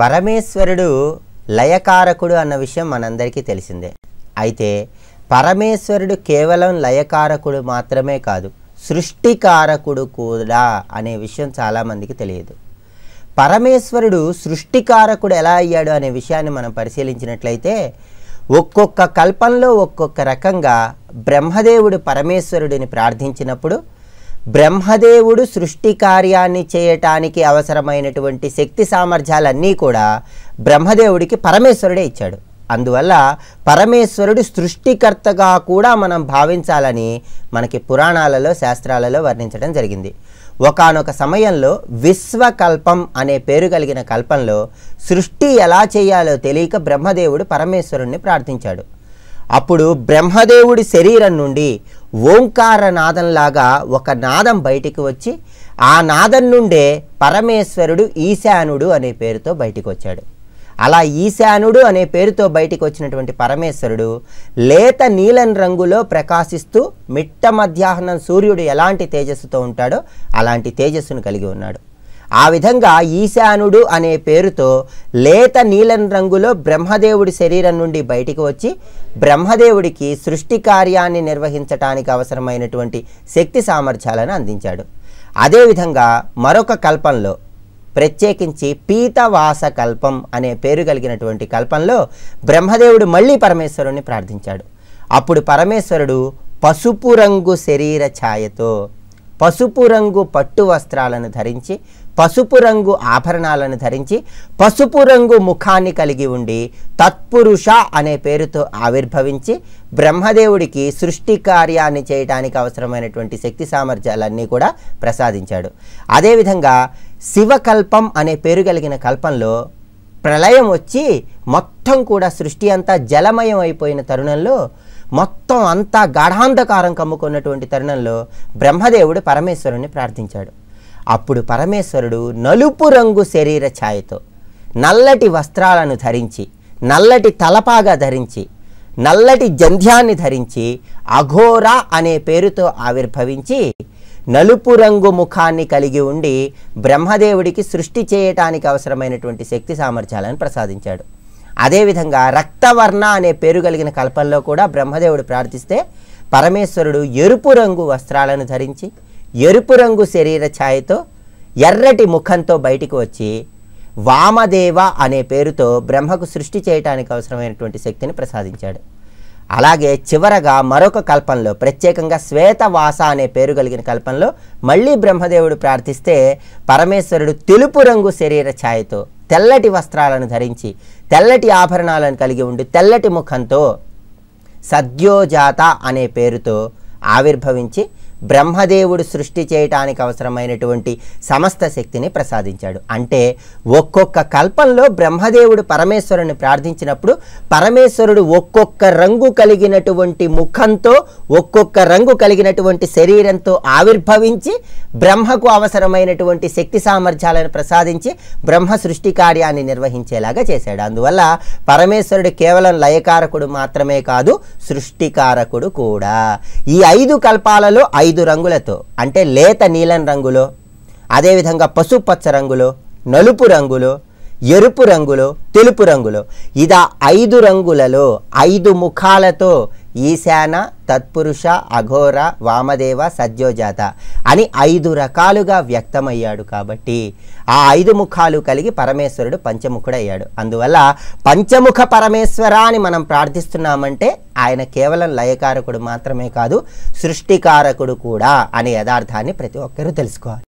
పరమేశ్వరుడు లయకారకుడు అన్న విషయం మనందరికీ తెలిసిందే అయితే పరమేశ్వరుడు కేవలం లయకారకుడు మాత్రమే కాదు సృష్టికారకుడు కూడా అనే విషయం చాలామందికి తెలియదు పరమేశ్వరుడు సృష్టికారకుడు ఎలా అయ్యాడు అనే విషయాన్ని మనం పరిశీలించినట్లయితే ఒక్కొక్క కల్పంలో ఒక్కొక్క రకంగా బ్రహ్మదేవుడు పరమేశ్వరుడిని ప్రార్థించినప్పుడు బ్రహ్మదేవుడు సృష్టి కార్యాన్ని చేయటానికి అవసరమైనటువంటి శక్తి సామర్థ్యాలన్నీ కూడా బ్రహ్మదేవుడికి పరమేశ్వరుడే ఇచ్చాడు అందువల్ల పరమేశ్వరుడు సృష్టికర్తగా కూడా మనం భావించాలని మనకి పురాణాలలో శాస్త్రాలలో వర్ణించడం జరిగింది ఒకనొక సమయంలో విశ్వకల్పం అనే పేరు కలిగిన కల్పంలో సృష్టి ఎలా చేయాలో తెలియక బ్రహ్మదేవుడు పరమేశ్వరుణ్ణి ప్రార్థించాడు అప్పుడు బ్రహ్మదేవుడి శరీరం నుండి ఓంకార నాదంలాగా ఒక నాదం బయటికి వచ్చి ఆ నాదం నుండే పరమేశ్వరుడు ఈశానుడు అనే పేరుతో బయటికి వచ్చాడు అలా ఈశానుడు అనే పేరుతో బయటికి వచ్చినటువంటి పరమేశ్వరుడు లేత నీలం రంగులో ప్రకాశిస్తూ మిట్ట మధ్యాహ్నం సూర్యుడు ఎలాంటి తేజస్సుతో ఉంటాడో అలాంటి తేజస్సును కలిగి ఉన్నాడు ఆ విధంగా ఈశానుడు అనే పేరుతో లేత నీలం రంగులో బ్రహ్మదేవుడి శరీరం నుండి బయటికి వచ్చి బ్రహ్మదేవుడికి సృష్టి కార్యాన్ని నిర్వహించటానికి అవసరమైనటువంటి శక్తి సామర్థ్యాలను అందించాడు అదేవిధంగా మరొక కల్పంలో ప్రత్యేకించి పీతవాస కల్పం అనే పేరు కలిగినటువంటి కల్పంలో బ్రహ్మదేవుడు మళ్ళీ పరమేశ్వరుణ్ణి ప్రార్థించాడు అప్పుడు పరమేశ్వరుడు పసుపు రంగు శరీర ఛాయతో పసుపు రంగు పట్టు వస్త్రాలను ధరించి పసుపు రంగు ఆభరణాలను ధరించి పసుపు రంగు ముఖాన్ని కలిగి ఉండి తత్పురుష అనే పేరుతో ఆవిర్భవించి బ్రహ్మదేవుడికి సృష్టి కార్యాన్ని చేయడానికి అవసరమైనటువంటి శక్తి సామర్థ్యాలన్నీ కూడా ప్రసాదించాడు అదేవిధంగా శివకల్పం అనే పేరు కలిగిన కల్పంలో ప్రళయం వచ్చి మొత్తం కూడా సృష్టి అంతా జలమయం అయిపోయిన తరుణంలో మొత్తం అంతా గాఢాంధకారం కమ్ముకున్నటువంటి తరుణంలో బ్రహ్మదేవుడు పరమేశ్వరుణ్ణి ప్రార్థించాడు అప్పుడు పరమేశ్వరుడు నలుపు రంగు శరీర ఛాయతో నల్లటి వస్త్రాలను ధరించి నల్లటి తలపాగా ధరించి నల్లటి జంధ్యాన్ని ధరించి అఘోరా అనే పేరుతో ఆవిర్భవించి నలుపు రంగు ముఖాన్ని కలిగి ఉండి బ్రహ్మదేవుడికి సృష్టి చేయటానికి అవసరమైనటువంటి శక్తి సామర్థ్యాలను ప్రసాదించాడు అదేవిధంగా రక్తవర్ణ అనే పేరు కలిగిన కల్పంలో కూడా బ్రహ్మదేవుడు ప్రార్థిస్తే పరమేశ్వరుడు ఎరుపు రంగు వస్త్రాలను ధరించి ఎరుపు రంగు శరీర ఛాయతో ఎర్రటి ముఖంతో బయటికి వచ్చి వామదేవ అనే పేరుతో బ్రహ్మకు సృష్టి చేయటానికి అవసరమైనటువంటి శక్తిని ప్రసాదించాడు అలాగే చివరగా మరొక కల్పంలో ప్రత్యేకంగా శ్వేతవాస అనే పేరు కలిగిన కల్పంలో మళ్ళీ బ్రహ్మదేవుడు ప్రార్థిస్తే పరమేశ్వరుడు తెలుపు రంగు శరీర ఛాయతో తెల్లటి వస్త్రాలను ధరించి తెల్లటి ఆభరణాలను కలిగి ఉండి తెల్లటి ముఖంతో సద్యోజాత అనే పేరుతో ఆవిర్భవించి బ్రహ్మదేవుడు సృష్టి చేయటానికి అవసరమైనటువంటి సమస్త శక్తిని ప్రసాదించాడు అంటే ఒక్కొక్క కల్పంలో బ్రహ్మదేవుడు పరమేశ్వరుని ప్రార్థించినప్పుడు పరమేశ్వరుడు ఒక్కొక్క రంగు కలిగినటువంటి ముఖంతో ఒక్కొక్క రంగు కలిగినటువంటి శరీరంతో ఆవిర్భవించి బ్రహ్మకు అవసరమైనటువంటి శక్తి సామర్థ్యాలను ప్రసాదించి బ్రహ్మ సృష్టి కార్యాన్ని నిర్వహించేలాగా చేశాడు అందువల్ల పరమేశ్వరుడు కేవలం లయకారకుడు మాత్రమే కాదు సృష్టికారకుడు కూడా ఈ ఐదు కల్పాలలో ఐదు ఐదు రంగులతో అంటే లేత నీలం రంగులో అదేవిధంగా పసుపచ్చ రంగులో నలుపు రంగులో ఎరుపు రంగులో తెలుపు రంగులో ఇదా ఐదు రంగులలో ఐదు ముఖాలతో ఈశాన తత్పురుష అఘోర వామదేవ సద్యోజాత అని ఐదు రకాలుగా వ్యక్తమయ్యాడు కాబట్టి ఆ ఐదు ముఖాలు కలిగి పరమేశ్వరుడు పంచముఖుడయ్యాడు అందువల్ల పంచముఖ పరమేశ్వర అని మనం ప్రార్థిస్తున్నామంటే ఆయన కేవలం లయకారకుడు మాత్రమే కాదు సృష్టికారకుడు కూడా అనే యథార్థాన్ని ప్రతి ఒక్కరూ తెలుసుకోవాలి